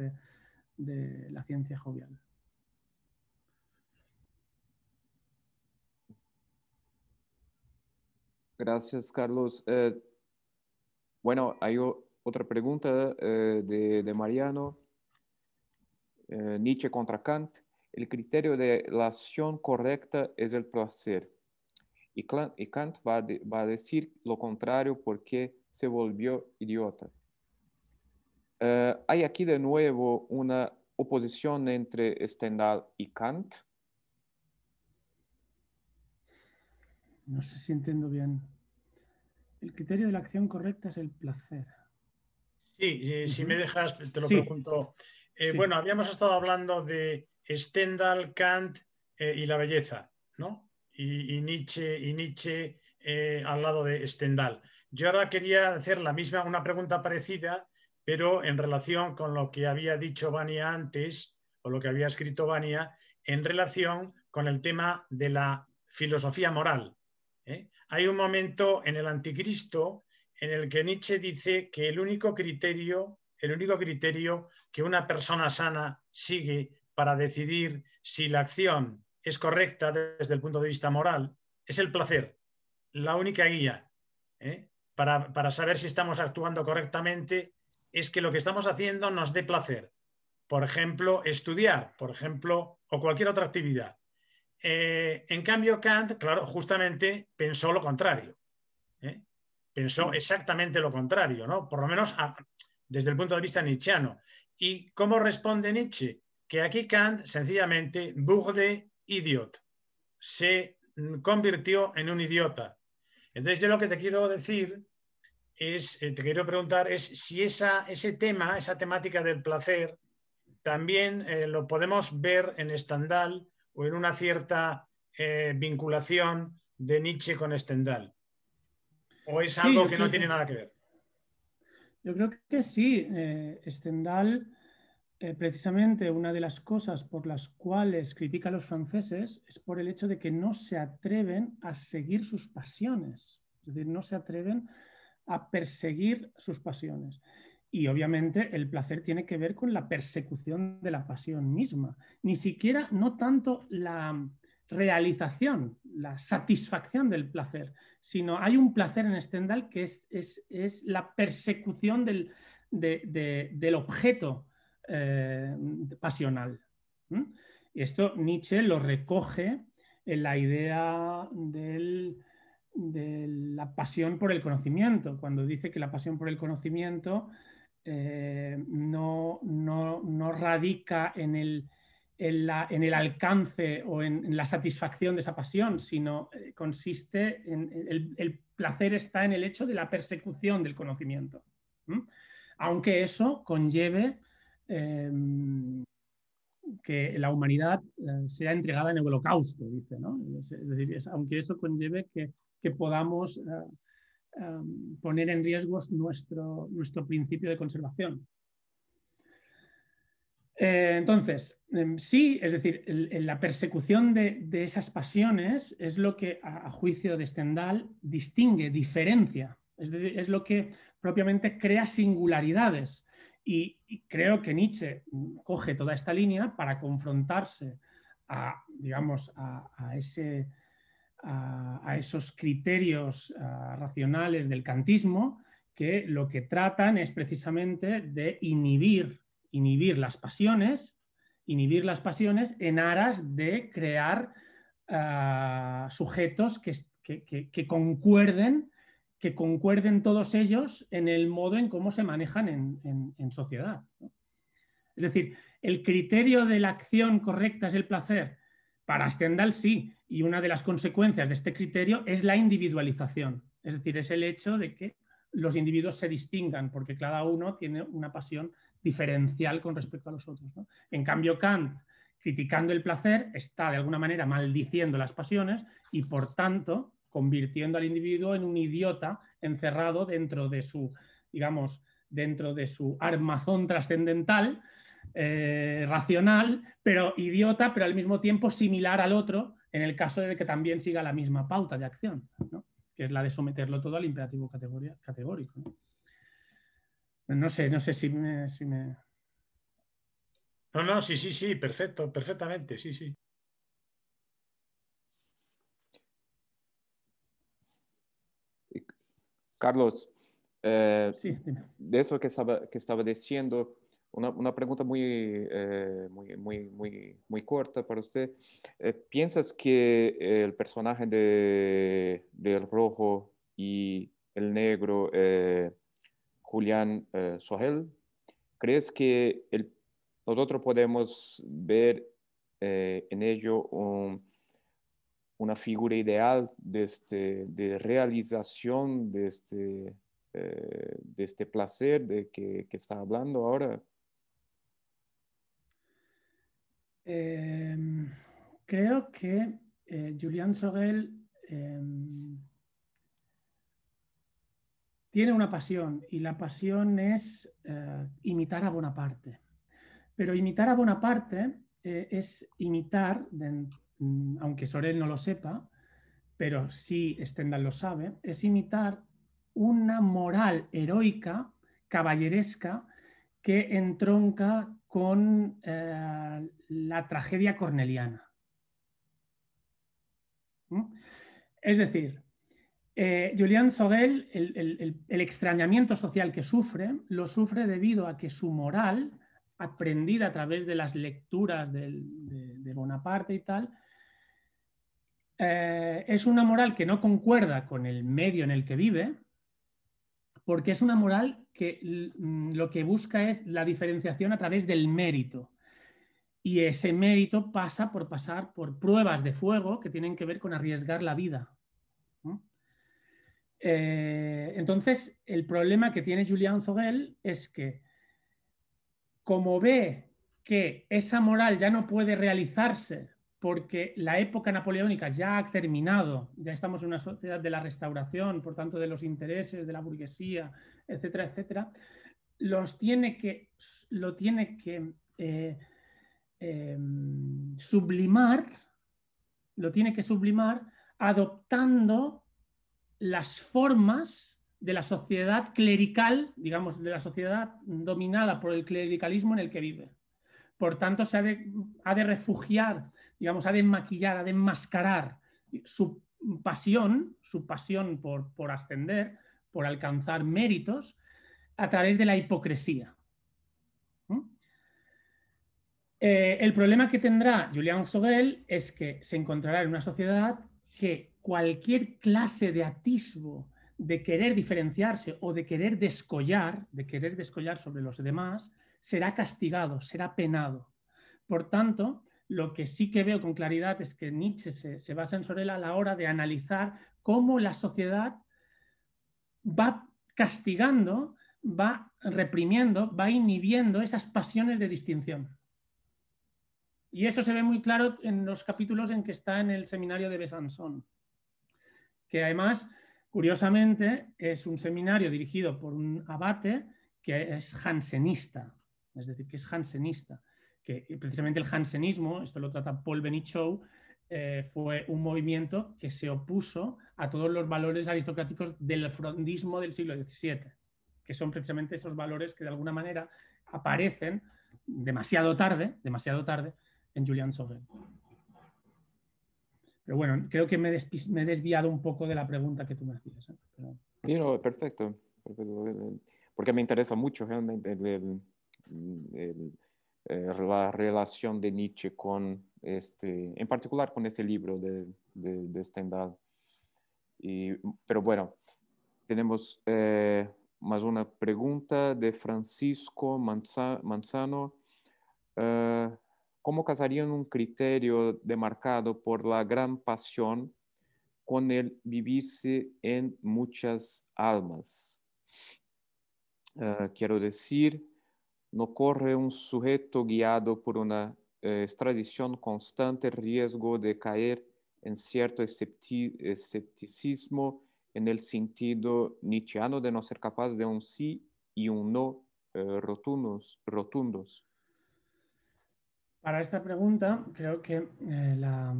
[SPEAKER 2] de, la ciencia jovial.
[SPEAKER 1] Gracias, Carlos. Eh, bueno, hay otra pregunta eh, de, Mariano. Eh, Nietzsche contra Kant. El criterio de la acción correcta es el placer. Y, Kant va, a decir lo contrario porque se volvió idiota. Eh, hay aquí de nuevo una oposición entre Stendhal y Kant.
[SPEAKER 2] No sé si entiendo bien. El criterio de la acción correcta es el placer.
[SPEAKER 3] Sí, si me dejas, te lo pregunto. Eh, bueno, habíamos estado hablando de Stendhal, Kant eh, y la belleza, ¿no? y, Nietzsche, y Nietzsche eh, al lado de Stendhal. Yo ahora quería hacer la misma, una pregunta parecida, pero en relación con lo que había dicho Vania antes, o lo que había escrito Vania, en relación con el tema de la filosofía moral. ¿eh? Hay un momento en el anticristo en el que Nietzsche dice que el único criterio, el único criterio que una persona sana sigue para decidir si la acción es correcta desde el punto de vista moral, es el placer, la única guía ¿eh? para, saber si estamos actuando correctamente es que lo que estamos haciendo nos dé placer. Por ejemplo, estudiar, por ejemplo, o cualquier otra actividad. Eh, en cambio, Kant, claro, justamente pensó lo contrario. ¿eh? Pensó exactamente lo contrario, ¿no? Por lo menos ah, desde el punto de vista nietzscheano. ¿Y cómo responde Nietzsche? Que aquí Kant sencillamente burde idiot. Se convirtió en un idiota. Entonces yo lo que te quiero decir es, eh, te quiero preguntar, es si esa, ese tema, esa temática del placer, también eh, lo podemos ver en Stendhal o en una cierta eh, vinculación de Nietzsche con Stendhal. ¿O es algo que no tiene nada que ver?
[SPEAKER 2] Yo creo que sí. Stendhal eh, precisamente una de las cosas por las cuales critica a los franceses es por el hecho de que no se atreven a seguir sus pasiones, es decir, no se atreven a perseguir sus pasiones. Y obviamente el placer tiene que ver con la persecución de la pasión misma, ni siquiera, no tanto la realización, la satisfacción del placer, sino hay un placer en Stendhal que es, la persecución del, del objeto eh, pasional. Y esto Nietzsche lo recoge en la idea de la pasión por el conocimiento, cuando dice que la pasión por el conocimiento eh, no, radica en el, en, el alcance o en, la satisfacción de esa pasión, sino eh, consiste en el, placer está en el hecho de la persecución del conocimiento. Aunque eso conlleve Em, que la humanidad eh, sea entregada en el holocausto, dice, ¿no? Es, decir, aunque eso conlleve que, podamos eh, em, poner en riesgo nuestro, nuestro principio de conservación. Eh, entonces, em, sí, es decir, la persecución de, esas pasiones es lo que, a, juicio de Stendhal, distingue, diferencia, es, lo que propiamente crea singularidades y, creo que Nietzsche coge toda esta línea para confrontarse a, digamos, a, a, esos criterios racionales del kantismo que lo que tratan es precisamente de inhibir, inhibir las pasiones, inhibir las pasiones en aras de crear ah, sujetos que, concuerden que concuerden todos ellos en el modo en cómo se manejan en, sociedad. Es decir, el criterio de la acción correcta es el placer. Para Stendhal sí, y una de las consecuencias de este criterio es la individualización, es decir, es el hecho de que los individuos se distingan porque cada uno tiene una pasión diferencial con respecto a los otros. En cambio, Kant, criticando el placer, está de alguna manera maldiciendo las pasiones y por tanto convirtiendo al individuo en un idiota encerrado dentro de su, digamos, dentro de su armazón trascendental, eh, racional, pero idiota, pero al mismo tiempo similar al otro, en el caso de que también siga la misma pauta de acción, que es la de someterlo todo al imperativo categórico. ¿no? sé, no sé si me...
[SPEAKER 3] No, no, sí, sí, sí, perfecto, perfectamente, sí, sí.
[SPEAKER 1] Carlos, eh, de eso que estaba, que estaba diciendo, una, pregunta eh, muy, muy, muy, muy, corta para usted. Eh, ¿Piensas que el personaje del rojo y el negro, Julián Sohel, crees que nosotros podemos ver en ello un una figura ideal de, este, de realización de este, eh, de este placer de que, está hablando ahora?
[SPEAKER 2] Em, creo que eh, julián Julian Sorel em, tiene una pasión y la pasión es eh, imitar a Bonaparte. Pero imitar a Bonaparte es imitar, Mm, aunque Sorel no lo sepa, pero sí Stendhal lo sabe, es imitar una moral heroica, caballeresca, que entronca con eh, la tragedia corneliana. ¿Mm? Es decir, eh, Julian Sorel, el, extrañamiento social que sufre, lo sufre debido a que su moral, aprendida a través de las lecturas de, Bonaparte y tal, eh, es una moral que no concuerda con el medio en el que vive, porque es una moral que lo que busca es la diferenciación a través del mérito. Y ese mérito pasa por pasar por pruebas de fuego que tienen que ver con arriesgar la vida. Eh, entonces, el problema que tiene Julián Zogel es que, como ve que esa moral ya no puede realizarse porque la época napoleónica ya ha terminado, ya estamos en una sociedad de la restauración, por tanto de los intereses, de la burguesía, etcétera, etcétera, los tiene que, lo tiene que eh, eh, sublimar, lo tiene que sublimar adoptando las formas de la sociedad clerical, digamos, de la sociedad dominada por el clericalismo en el que vive. Por tanto, se ha de refugiar vamos a desmaquillar, a desmascarar su pasión, su pasión por, por ascender, por alcanzar méritos, a través de la hipocresía. ¿Mm? Eh, el problema que tendrá Julian Sogel es que se encontrará en una sociedad que cualquier clase de atisbo de querer diferenciarse o de querer descollar, de querer descollar sobre los demás, será castigado, será penado. Por tanto, lo que sí que veo con claridad es que Nietzsche se, basa en Sorel a la hora de analizar cómo la sociedad va castigando, va reprimiendo, va inhibiendo esas pasiones de distinción. Y eso se ve muy claro en los capítulos en que está en el seminario de Besançon, que además, curiosamente, es un seminario dirigido por un abate que es jansenista, es decir, que es jansenista que precisamente el hansenismo, esto lo trata Paul Benichou, eh, fue un movimiento que se opuso a todos los valores aristocráticos del frondismo del siglo XVII, que son precisamente esos valores que de alguna manera aparecen demasiado tarde, demasiado tarde, en Julian Sorel. Pero bueno, creo que me, he desviado un poco de la pregunta que tú me hacías.
[SPEAKER 1] ¿eh? perfecto, Porque me interesa mucho realmente el eh, la relación de Nietzsche con este, en particular con este libro de, de, de Stendhal. Y, pero bueno, tenemos eh, más una pregunta de Francisco Manza, Manzano. Eh, ¿Cómo casarían un criterio demarcado por la gran pasión con el vivirse en muchas almas? quiero decir, no corre un sujeto guiado por una eh, extradición constante riesgo de caer en cierto escepticismo en el sentido nietzscheano de no ser capaz de un sí y un no eh, rotundos,
[SPEAKER 2] Para esta pregunta, creo que eh, la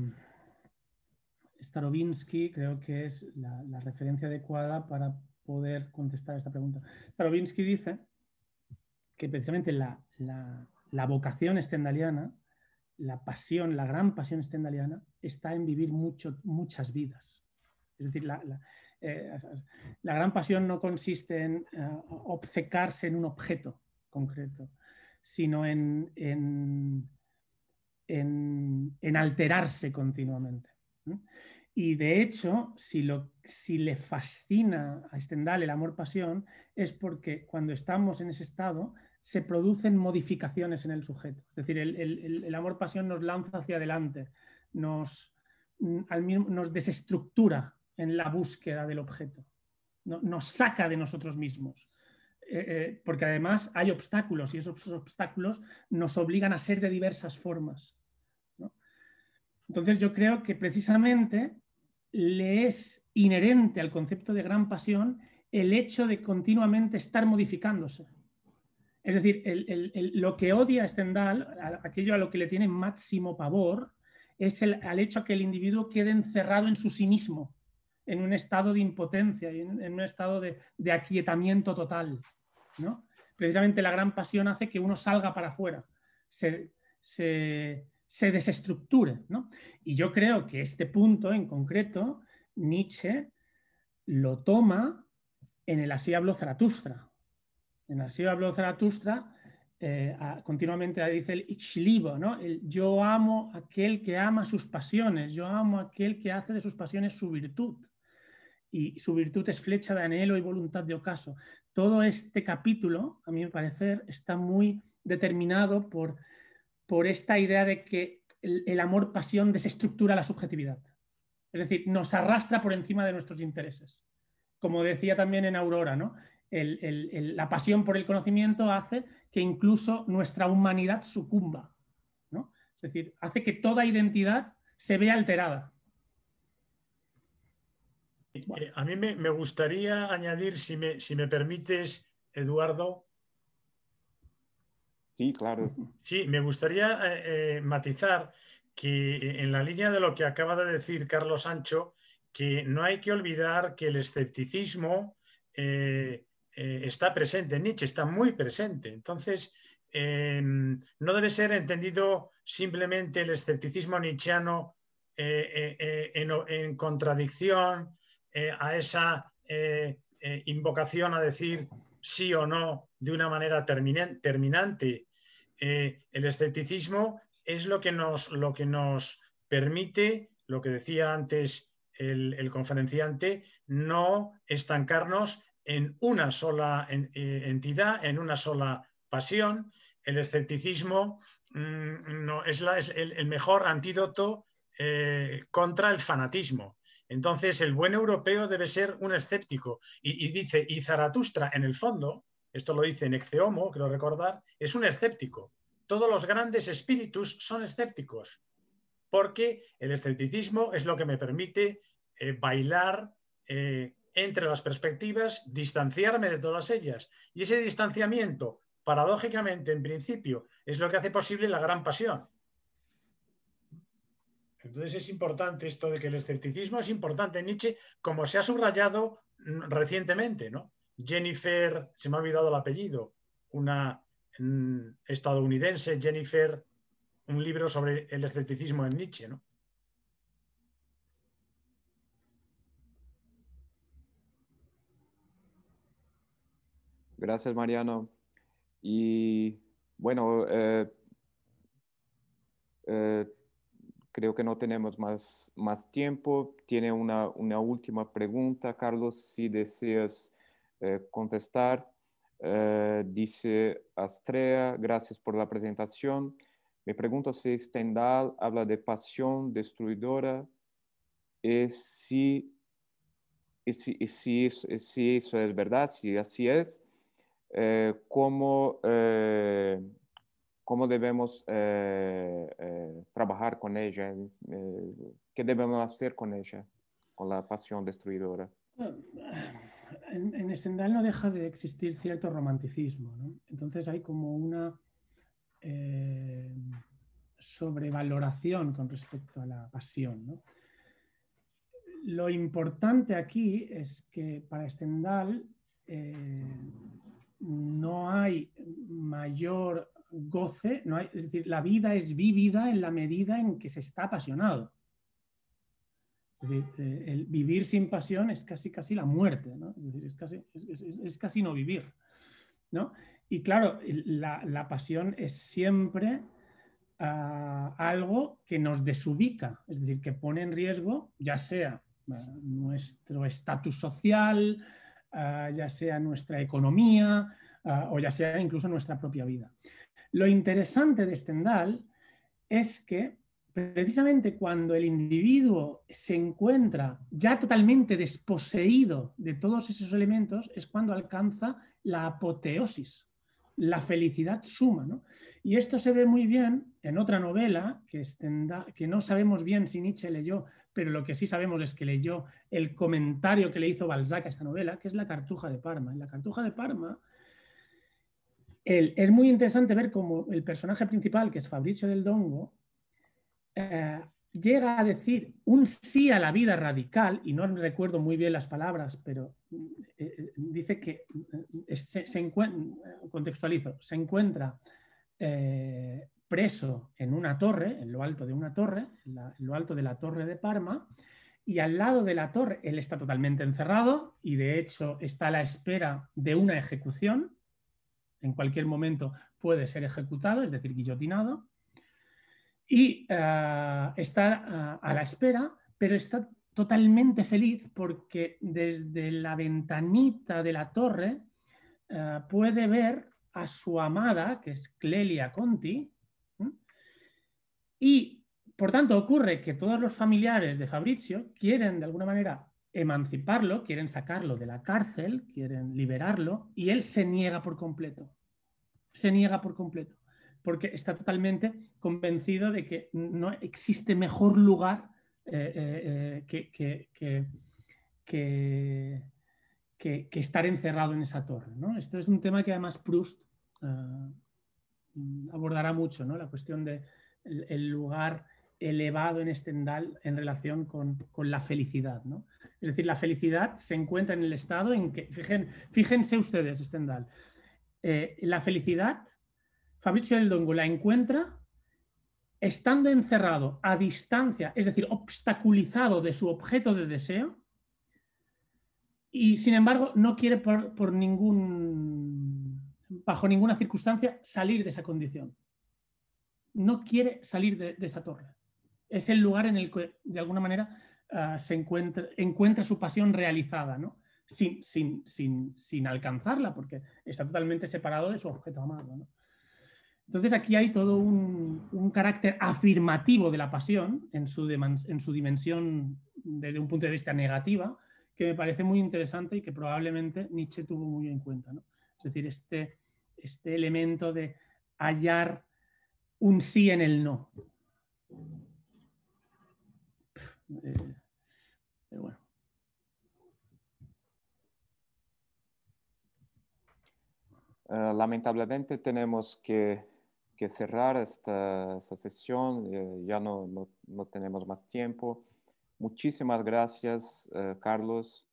[SPEAKER 2] Starobinsky creo que es la, la referencia adecuada para poder contestar esta pregunta. Starobinsky dice que precisamente la, vocación estendaliana, la pasión, la gran pasión estendaliana, está en vivir mucho, muchas vidas. Es decir, la, eh, gran pasión no consiste en eh, obcecarse en un objeto concreto, sino en, en, alterarse continuamente. Y de hecho, si, lo, si le fascina a Stendhal el amor-pasión, es porque cuando estamos en ese estado se producen modificaciones en el sujeto. Es decir, el, amor-pasión nos lanza hacia adelante, nos, mm, nos desestructura en la búsqueda del objeto, nos saca de nosotros mismos. Eh, eh, porque además hay obstáculos y esos obstáculos nos obligan a ser de diversas formas. Entonces yo creo que precisamente le es inherente al concepto de gran pasión el hecho de continuamente estar modificándose. Es decir, lo que odia Stendhal, aquello a lo que le tiene máximo pavor, es el, al hecho que el individuo quede encerrado en su sí mismo, en un estado de impotencia, y en un estado de, aquietamiento total. Precisamente la gran pasión hace que uno salga para afuera, se, se desestructure, ¿no? Y yo creo que este punto en concreto, Nietzsche lo toma en el Así habló Zaratustra. En el Así habló Zaratustra eh, continuamente dice el ich ¿no? yo amo aquel que ama sus pasiones, yo amo aquel que hace de sus pasiones su virtud. Y su virtud es flecha de anhelo y voluntad de ocaso. Todo este capítulo, a mi parecer, está muy determinado por por esta idea de que el, amor-pasión desestructura la subjetividad. Es decir, nos arrastra por encima de nuestros intereses. Como decía también en Aurora, ¿no? la pasión por el conocimiento hace que incluso nuestra humanidad sucumba. ¿no? Es decir, hace que toda identidad se vea alterada.
[SPEAKER 3] Eh, eh, a mí me, gustaría añadir, si me, si me permites, Eduardo, Sí, claro. Sí, me gustaría eh, eh, matizar que en la línea de lo que acaba de decir Carlos Sancho, que no hay que olvidar que el escepticismo eh, está presente Nietzsche, está muy presente. Entonces, em, no debe ser entendido simplemente el escepticismo nietzscheano en, contradicción a esa invocación a decir sí o no de una manera terminante. Eh, el escepticismo es lo que, nos, lo que nos permite, lo que decía antes el, conferenciante, no estancarnos en una sola eh, entidad, en una sola pasión. El escepticismo mm, no, es, el, mejor antídoto eh, contra el fanatismo. Entonces, el buen europeo debe ser un escéptico. Y, dice, y Zaratustra, en el fondo, esto lo dice en Exceomo, creo recordar, es un escéptico. Todos los grandes espíritus son escépticos, porque el escepticismo es lo que me permite eh, bailar eh, entre las perspectivas, distanciarme de todas ellas. Y ese distanciamiento, paradójicamente, en principio, es lo que hace posible la gran pasión. Entonces es importante esto de que el escepticismo es importante en Nietzsche, como se ha subrayado mm, recientemente, ¿no? Jennifer, se me ha olvidado el apellido, una mm, estadounidense, Jennifer, un libro sobre el escepticismo en Nietzsche, ¿no?
[SPEAKER 1] Gracias, Mariano. Y bueno, eh, eh, Creo que no tenemos más, más tiempo. Tiene una, una última pregunta, Carlos, si deseas eh, contestar. Eh, dice Astrea, gracias por la presentación. Me pregunto si Stendhal habla de pasión destruidora y si, si, si, eso, es verdad, si así es, eh, eh cómo debemos eh, eh, trabajar con ella, eh, qué debemos hacer con ella, con la pasión destruidora.
[SPEAKER 2] En, Stendhal no deja de existir cierto romanticismo, entonces hay como una sobrevaloración con respecto a la pasión. Lo importante aquí es que para Stendhal no hay mayor goce, no es decir, la vida es vivida en la medida en que se está apasionado. Eh, el vivir sin pasión es casi casi la muerte, Es, decir, es, casi, no vivir, Y claro, la, pasión es siempre ah, algo que nos desubica, es decir, que pone en riesgo ya sea ah, nuestro estatus social, ah, ya sea nuestra economía, o ya sea incluso nuestra propia vida. Lo interesante de Stendhal es que precisamente cuando el individuo se encuentra ya totalmente desposeído de todos esos elementos, es cuando alcanza la apoteosis, la felicidad suma. Y esto se ve muy bien en otra novela que, que no sabemos bien si Nietzsche leyó, pero lo que sí sabemos es que leyó el comentario que le hizo Balzac a esta novela, que es La Cartuja de Parma. En La Cartuja de Parma es muy interesante ver cómo el personaje principal, que es Fabricio del Dongo, eh, llega a decir un sí a la vida radical, y no recuerdo muy bien las palabras, pero eh, eh, dice que se, contextualizo, se encuentra preso en una torre, en lo alto de una torre, en, lo alto de la torre de Parma, y al lado de la torre él está totalmente encerrado y de hecho está a la espera de una ejecución en cualquier momento puede ser ejecutado, es decir, guillotinado, y eh, está eh, a la espera, pero está totalmente feliz porque desde la ventanita de la torre eh, puede ver a su amada, que es Clelia Conti, y por tanto ocurre que todos los familiares de Fabrizio quieren de alguna manera emanciparlo, quieren sacarlo de la cárcel, quieren liberarlo, y él se niega por completo. Se niega por completo, porque está totalmente convencido de que no existe mejor lugar eh, eh, eh, que, que, estar encerrado en esa torre. ¿no? Esto es un tema que además Proust abordará mucho, ¿no? la cuestión del de el lugar elevado en Stendhal en relación con, la felicidad. Es decir, la felicidad se encuentra en el estado en que, fíjense ustedes, Stendhal, eh, la felicidad, Fabrizio del Dongo la encuentra estando encerrado a distancia, es decir, obstaculizado de su objeto de deseo, y sin embargo no quiere por, ningún, bajo ninguna circunstancia salir de esa condición no quiere salir de, esa torre es el lugar en el que, de alguna manera, ah, se encuentra, encuentra su pasión realizada, ¿no? Sin, sin, alcanzarla, porque está totalmente separado de su objeto amado. Entonces aquí hay todo un, carácter afirmativo de la pasión en su, en su, dimensión desde un punto de vista negativa, que me parece muy interesante y que probablemente Nietzsche tuvo muy en cuenta. Es decir, este, este elemento de hallar un sí en el no. Eh,
[SPEAKER 1] eh, lamentablemente tenemos que, cerrar esta, sesión, eh, ya no, tenemos más tiempo. Muchísimas gracias, Carlos.